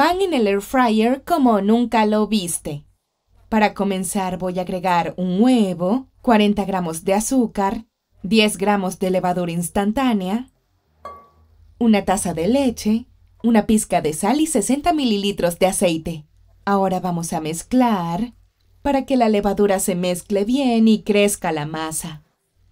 pan en el air fryer como nunca lo viste. Para comenzar voy a agregar un huevo, 40 gramos de azúcar, 10 gramos de levadura instantánea, una taza de leche, una pizca de sal y 60 mililitros de aceite. Ahora vamos a mezclar para que la levadura se mezcle bien y crezca la masa.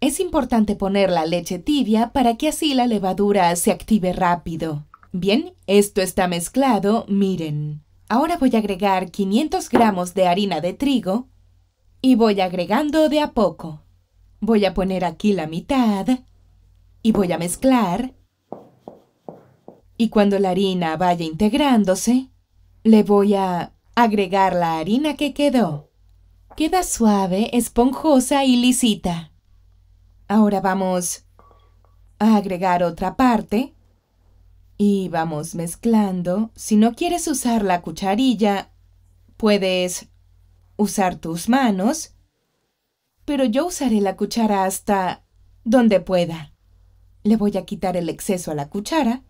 Es importante poner la leche tibia para que así la levadura se active rápido. Bien, esto está mezclado, miren. Ahora voy a agregar 500 gramos de harina de trigo y voy agregando de a poco. Voy a poner aquí la mitad y voy a mezclar. Y cuando la harina vaya integrándose, le voy a agregar la harina que quedó. Queda suave, esponjosa y lisita. Ahora vamos a agregar otra parte y vamos mezclando. Si no quieres usar la cucharilla, puedes usar tus manos, pero yo usaré la cuchara hasta donde pueda. Le voy a quitar el exceso a la cuchara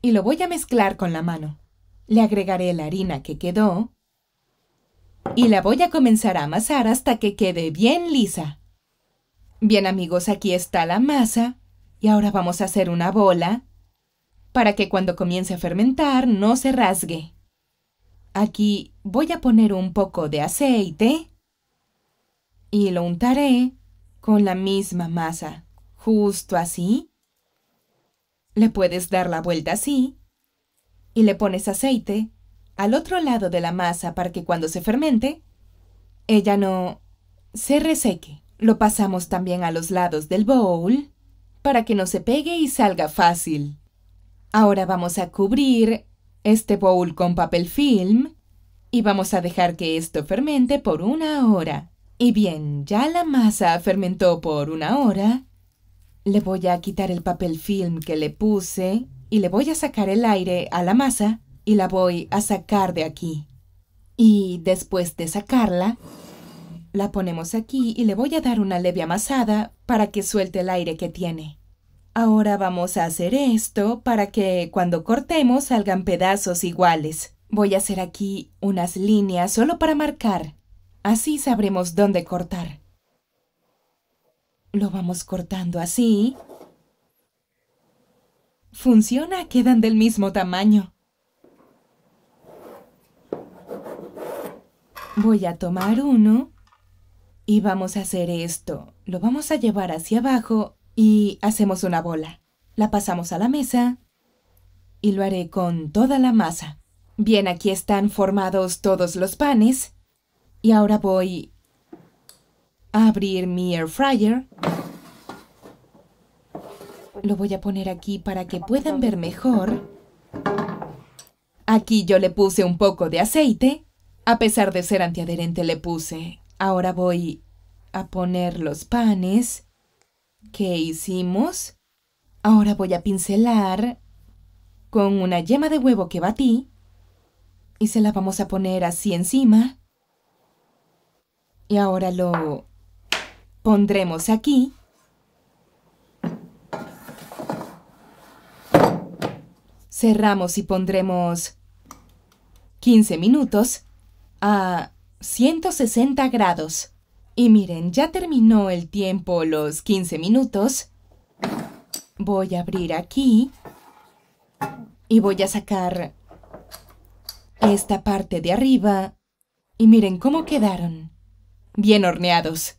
y lo voy a mezclar con la mano. Le agregaré la harina que quedó y la voy a comenzar a amasar hasta que quede bien lisa. Bien amigos, aquí está la masa y ahora vamos a hacer una bola para que cuando comience a fermentar no se rasgue. Aquí voy a poner un poco de aceite y lo untaré con la misma masa, justo así. Le puedes dar la vuelta así y le pones aceite al otro lado de la masa para que cuando se fermente, ella no se reseque. Lo pasamos también a los lados del bowl para que no se pegue y salga fácil. Ahora vamos a cubrir este bowl con papel film y vamos a dejar que esto fermente por una hora. Y bien, ya la masa fermentó por una hora. Le voy a quitar el papel film que le puse y le voy a sacar el aire a la masa y la voy a sacar de aquí. Y después de sacarla, la ponemos aquí y le voy a dar una leve amasada para que suelte el aire que tiene. Ahora vamos a hacer esto para que cuando cortemos salgan pedazos iguales. Voy a hacer aquí unas líneas solo para marcar. Así sabremos dónde cortar. Lo vamos cortando así. Funciona, quedan del mismo tamaño. Voy a tomar uno y vamos a hacer esto. Lo vamos a llevar hacia abajo y hacemos una bola. La pasamos a la mesa y lo haré con toda la masa. Bien, aquí están formados todos los panes. Y ahora voy a abrir mi air fryer. Lo voy a poner aquí para que puedan ver mejor. Aquí yo le puse un poco de aceite. A pesar de ser antiadherente le puse. Ahora voy a poner los panes ¿Qué hicimos? Ahora voy a pincelar con una yema de huevo que batí y se la vamos a poner así encima. Y ahora lo pondremos aquí. Cerramos y pondremos 15 minutos a 160 grados. Y miren, ya terminó el tiempo, los 15 minutos. Voy a abrir aquí y voy a sacar esta parte de arriba y miren cómo quedaron. Bien horneados.